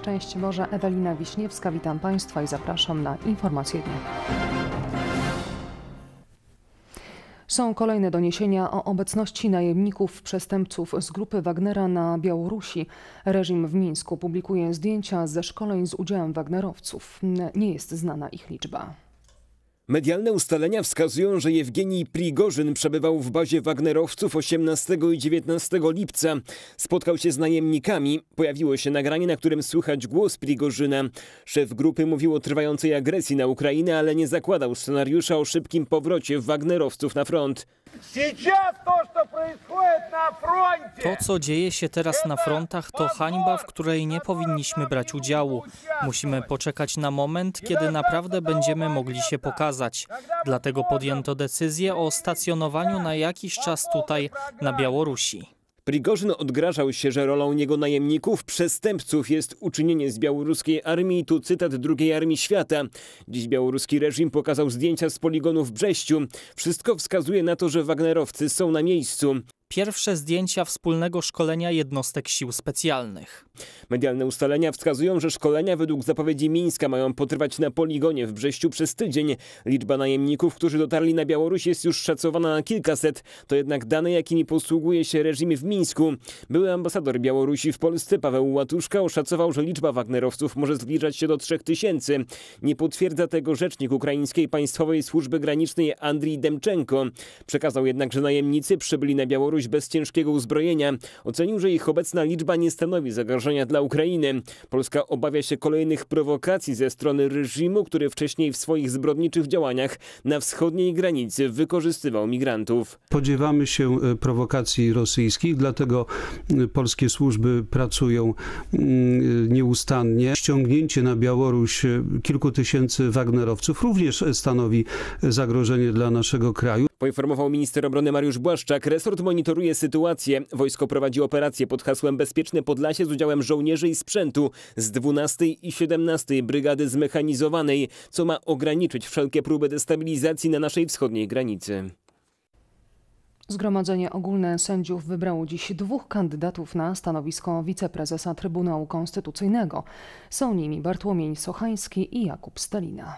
Szczęść Boże, Ewelina Wiśniewska, witam Państwa i zapraszam na informacje dnia. Są kolejne doniesienia o obecności najemników przestępców z grupy Wagnera na Białorusi. Reżim w Mińsku publikuje zdjęcia ze szkoleń z udziałem Wagnerowców. Nie jest znana ich liczba. Medialne ustalenia wskazują, że Jewgenij Prigorzyn przebywał w bazie Wagnerowców 18 i 19 lipca. Spotkał się z najemnikami. Pojawiło się nagranie, na którym słychać głos Prigorzyna. Szef grupy mówił o trwającej agresji na Ukrainę, ale nie zakładał scenariusza o szybkim powrocie Wagnerowców na front. To, co dzieje się teraz na frontach, to hańba, w której nie powinniśmy brać udziału. Musimy poczekać na moment, kiedy naprawdę będziemy mogli się pokazać. Dlatego podjęto decyzję o stacjonowaniu na jakiś czas tutaj, na Białorusi. Prigorzyn odgrażał się, że rolą jego najemników, przestępców jest uczynienie z białoruskiej armii, tu cytat drugiej Armii Świata. Dziś białoruski reżim pokazał zdjęcia z poligonu w Brześciu. Wszystko wskazuje na to, że Wagnerowcy są na miejscu pierwsze zdjęcia wspólnego szkolenia jednostek sił specjalnych. Medialne ustalenia wskazują, że szkolenia według zapowiedzi Mińska mają potrwać na poligonie w Brześciu przez tydzień. Liczba najemników, którzy dotarli na Białoruś jest już szacowana na kilkaset. To jednak dane, jakimi posługuje się reżim w Mińsku. Były ambasador Białorusi w Polsce Paweł Łatuszka oszacował, że liczba Wagnerowców może zbliżać się do trzech tysięcy. Nie potwierdza tego rzecznik Ukraińskiej Państwowej Służby Granicznej Andrii Demczenko. Przekazał jednak, że najemnicy przybyli na Białoruś bez ciężkiego uzbrojenia. Ocenił, że ich obecna liczba nie stanowi zagrożenia dla Ukrainy. Polska obawia się kolejnych prowokacji ze strony reżimu, który wcześniej w swoich zbrodniczych działaniach na wschodniej granicy wykorzystywał migrantów. Spodziewamy się e, prowokacji rosyjskich, dlatego e, polskie służby pracują mm, e, nieustannie. Ściągnięcie na Białoruś kilku tysięcy Wagnerowców również stanowi zagrożenie dla naszego kraju. Poinformował minister obrony Mariusz Błaszczak, resort monitoruje sytuację. Wojsko prowadzi operację pod hasłem Bezpieczne Podlasie z udziałem żołnierzy i sprzętu z 12 i 17 Brygady Zmechanizowanej, co ma ograniczyć wszelkie próby destabilizacji na naszej wschodniej granicy. Zgromadzenie Ogólne Sędziów wybrało dziś dwóch kandydatów na stanowisko wiceprezesa Trybunału Konstytucyjnego. Są nimi Bartłomiej Sochański i Jakub Stalina.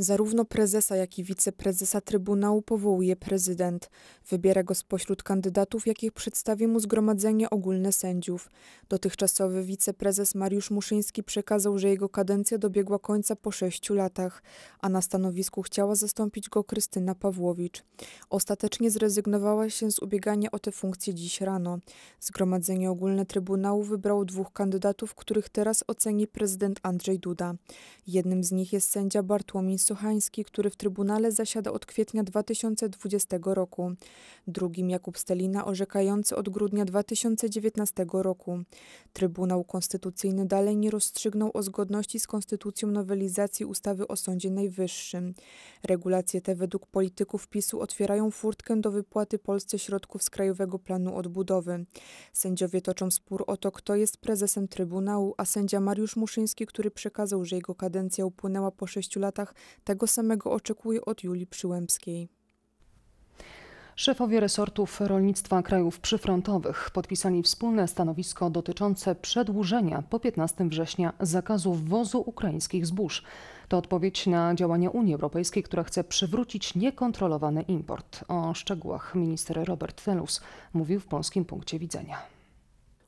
Zarówno prezesa, jak i wiceprezesa Trybunału powołuje prezydent. Wybiera go spośród kandydatów, jakich przedstawi mu Zgromadzenie Ogólne Sędziów. Dotychczasowy wiceprezes Mariusz Muszyński przekazał, że jego kadencja dobiegła końca po sześciu latach, a na stanowisku chciała zastąpić go Krystyna Pawłowicz. Ostatecznie zrezygnowała się z ubiegania o tę funkcję dziś rano. Zgromadzenie Ogólne Trybunału wybrało dwóch kandydatów, których teraz oceni prezydent Andrzej Duda. Jednym z nich jest sędzia Bartłomiej Sochański, który w Trybunale zasiada od kwietnia 2020 roku, drugim Jakub Stelina orzekający od grudnia 2019 roku. Trybunał Konstytucyjny dalej nie rozstrzygnął o zgodności z konstytucją nowelizacji ustawy o Sądzie Najwyższym. Regulacje te według polityków PiSu otwierają furtkę do wypłaty Polsce środków z Krajowego Planu Odbudowy. Sędziowie toczą spór o to, kto jest prezesem Trybunału, a sędzia Mariusz Muszyński, który przekazał, że jego kadencja upłynęła po sześciu latach, tego samego oczekuję od Julii Przyłębskiej. Szefowie resortów rolnictwa krajów przyfrontowych podpisali wspólne stanowisko dotyczące przedłużenia po 15 września zakazu wwozu ukraińskich zbóż. To odpowiedź na działania Unii Europejskiej, która chce przywrócić niekontrolowany import. O szczegółach minister Robert Telus mówił w polskim punkcie widzenia.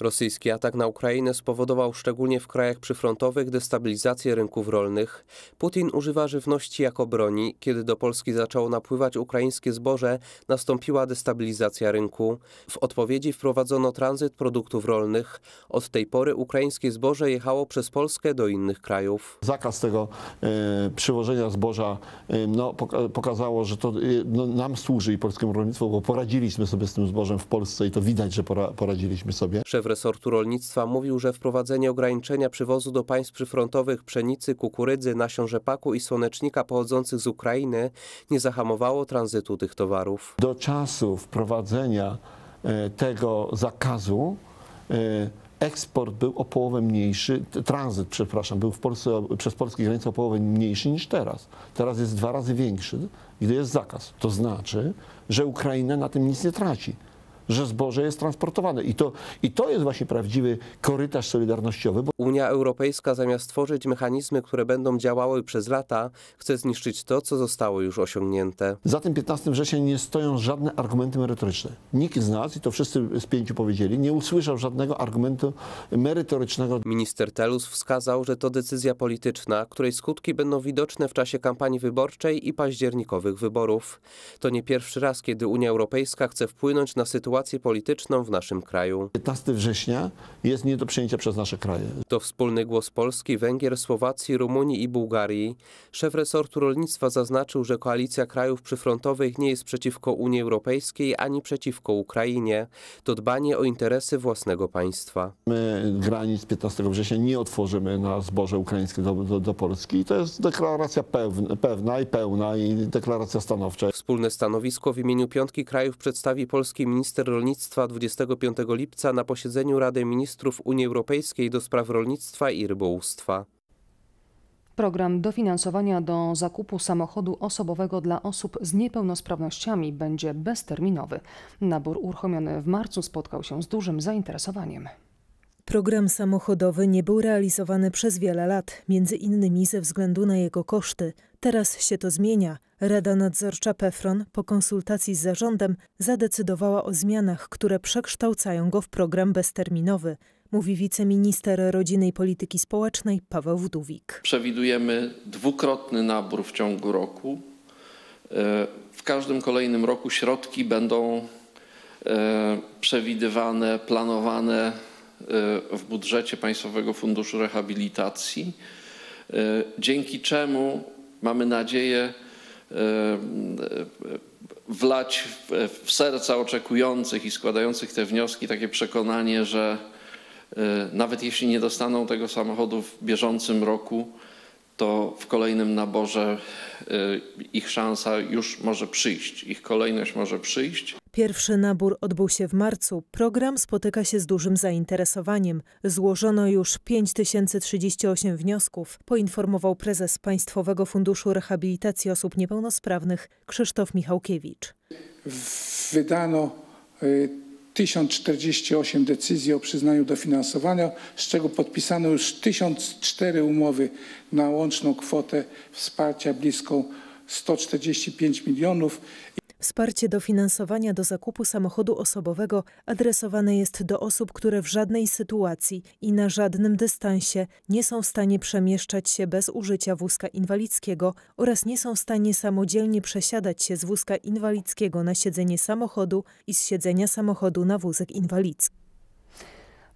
Rosyjski atak na Ukrainę spowodował szczególnie w krajach przyfrontowych destabilizację rynków rolnych. Putin używa żywności jako broni. Kiedy do Polski zaczęło napływać ukraińskie zboże, nastąpiła destabilizacja rynku. W odpowiedzi wprowadzono tranzyt produktów rolnych. Od tej pory ukraińskie zboże jechało przez Polskę do innych krajów. Zakaz tego e, przywożenia zboża e, no, pokazało, że to e, no, nam służy i polskiemu rolnictwu, bo poradziliśmy sobie z tym zbożem w Polsce i to widać, że pora, poradziliśmy sobie. Szef resortu rolnictwa mówił, że wprowadzenie ograniczenia przywozu do państw przyfrontowych pszenicy, kukurydzy, nasion rzepaku i słonecznika pochodzących z Ukrainy nie zahamowało tranzytu tych towarów. Do czasu wprowadzenia e, tego zakazu e, eksport był o połowę mniejszy, tranzyt, przepraszam, był Polsce, przez polskie granice o połowę mniejszy niż teraz. Teraz jest dwa razy większy, gdy jest zakaz. To znaczy, że Ukraina na tym nic nie traci że zboże jest transportowane. I to, i to jest właśnie prawdziwy korytarz solidarnościowy. Bo... Unia Europejska zamiast tworzyć mechanizmy, które będą działały przez lata, chce zniszczyć to, co zostało już osiągnięte. Za tym 15 września nie stoją żadne argumenty merytoryczne. Nikt z nas, i to wszyscy z pięciu powiedzieli, nie usłyszał żadnego argumentu merytorycznego. Minister Telus wskazał, że to decyzja polityczna, której skutki będą widoczne w czasie kampanii wyborczej i październikowych wyborów. To nie pierwszy raz, kiedy Unia Europejska chce wpłynąć na sytuację sytuację polityczną w naszym kraju. 15 września jest nie do przyjęcia przez nasze kraje. To wspólny głos Polski, Węgier, Słowacji, Rumunii i Bułgarii. Szef resortu rolnictwa zaznaczył, że koalicja krajów przyfrontowych nie jest przeciwko Unii Europejskiej ani przeciwko Ukrainie. To dbanie o interesy własnego państwa. My granic 15 września nie otworzymy na zboże ukraińskie do, do, do Polski. to jest deklaracja pewna, pewna i pełna i deklaracja stanowcza. Wspólne stanowisko w imieniu piątki krajów przedstawi polski minister Rolnictwa 25 lipca na posiedzeniu Rady Ministrów Unii Europejskiej do spraw rolnictwa i rybołówstwa. Program dofinansowania do zakupu samochodu osobowego dla osób z niepełnosprawnościami będzie bezterminowy. Nabór uruchomiony w marcu spotkał się z dużym zainteresowaniem. Program samochodowy nie był realizowany przez wiele lat, między innymi ze względu na jego koszty. Teraz się to zmienia. Rada Nadzorcza PEFRON po konsultacji z zarządem zadecydowała o zmianach, które przekształcają go w program bezterminowy mówi wiceminister rodziny i polityki społecznej Paweł Wdówik. Przewidujemy dwukrotny nabór w ciągu roku. E, w każdym kolejnym roku środki będą e, przewidywane, planowane e, w budżecie Państwowego Funduszu Rehabilitacji, dzięki czemu mamy nadzieję, wlać w serca oczekujących i składających te wnioski takie przekonanie, że e, nawet jeśli nie dostaną tego samochodu w bieżącym roku, to w kolejnym naborze e, ich szansa już może przyjść, ich kolejność może przyjść. Pierwszy nabór odbył się w marcu. Program spotyka się z dużym zainteresowaniem. Złożono już 5038 wniosków, poinformował prezes Państwowego Funduszu Rehabilitacji Osób Niepełnosprawnych Krzysztof Michałkiewicz. Wydano 1048 y, decyzji o przyznaniu dofinansowania, z czego podpisano już 1004 umowy na łączną kwotę wsparcia bliską 145 milionów Wsparcie dofinansowania do zakupu samochodu osobowego adresowane jest do osób, które w żadnej sytuacji i na żadnym dystansie nie są w stanie przemieszczać się bez użycia wózka inwalidzkiego oraz nie są w stanie samodzielnie przesiadać się z wózka inwalidzkiego na siedzenie samochodu i z siedzenia samochodu na wózek inwalidzki.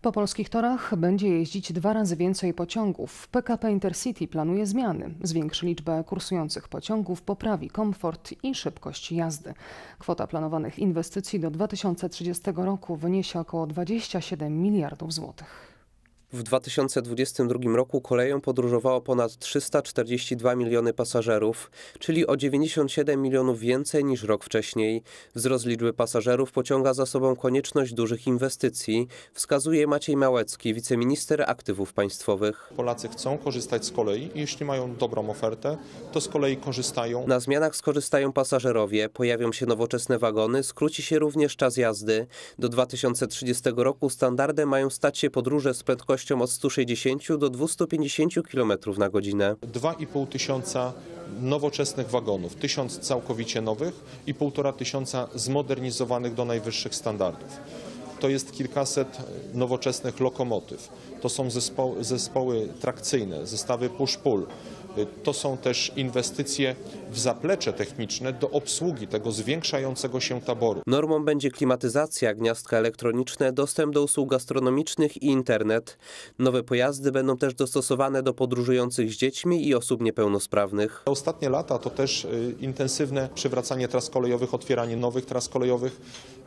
Po polskich torach będzie jeździć dwa razy więcej pociągów. PKP Intercity planuje zmiany. Zwiększy liczbę kursujących pociągów, poprawi komfort i szybkość jazdy. Kwota planowanych inwestycji do 2030 roku wyniesie około 27 miliardów złotych. W 2022 roku koleją podróżowało ponad 342 miliony pasażerów, czyli o 97 milionów więcej niż rok wcześniej. Wzrost liczby pasażerów pociąga za sobą konieczność dużych inwestycji, wskazuje Maciej Małecki, wiceminister aktywów państwowych. Polacy chcą korzystać z kolei i jeśli mają dobrą ofertę, to z kolei korzystają. Na zmianach skorzystają pasażerowie, pojawią się nowoczesne wagony, skróci się również czas jazdy. Do 2030 roku standardem mają stać się podróże z prędkością prędkością od 160 do 250 km na godzinę. 2,5 tysiąca nowoczesnych wagonów, tysiąc całkowicie nowych i 1,5 tysiąca zmodernizowanych do najwyższych standardów to jest kilkaset nowoczesnych lokomotyw. To są zespoły, zespoły trakcyjne, zestawy push-pull. To są też inwestycje w zaplecze techniczne do obsługi tego zwiększającego się taboru. Normą będzie klimatyzacja, gniazdka elektroniczne, dostęp do usług gastronomicznych i internet. Nowe pojazdy będą też dostosowane do podróżujących z dziećmi i osób niepełnosprawnych. Ostatnie lata to też y, intensywne przywracanie tras kolejowych, otwieranie nowych tras kolejowych.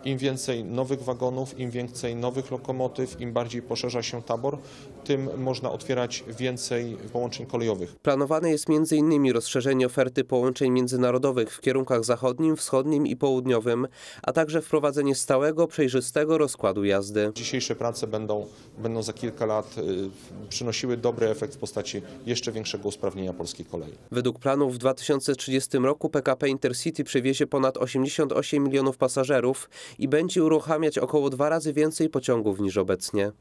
Im więcej nowych wagonów, im więcej nowych lokomotyw, im bardziej poszerza się tabor, tym można otwierać więcej połączeń kolejowych. Planowane jest m.in. rozszerzenie oferty połączeń międzynarodowych w kierunkach zachodnim, wschodnim i południowym, a także wprowadzenie stałego, przejrzystego rozkładu jazdy. Dzisiejsze prace będą, będą za kilka lat y, przynosiły dobry efekt w postaci jeszcze większego usprawnienia polskiej kolei. Według planów w 2030 roku PKP Intercity przewiezie ponad 88 milionów pasażerów i będzie uruchamiać około dwa razy więcej pociągów niż obecnie.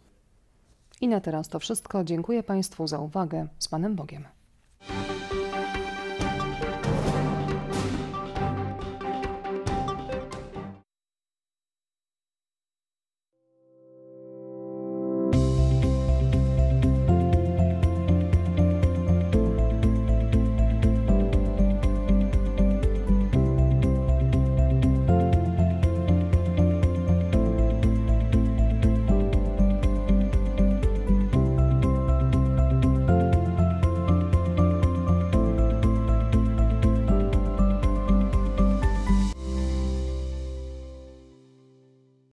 I na teraz to wszystko. Dziękuję Państwu za uwagę. Z Panem Bogiem.